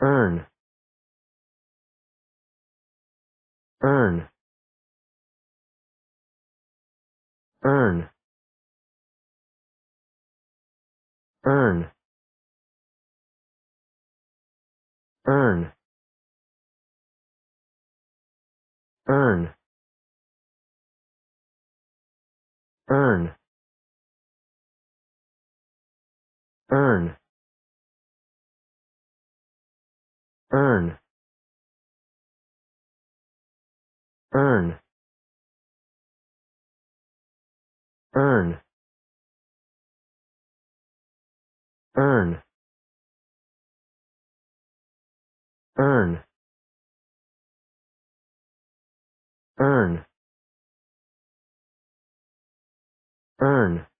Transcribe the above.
earn earn earn earn earn earn earn earn earn earn earn earn earn earn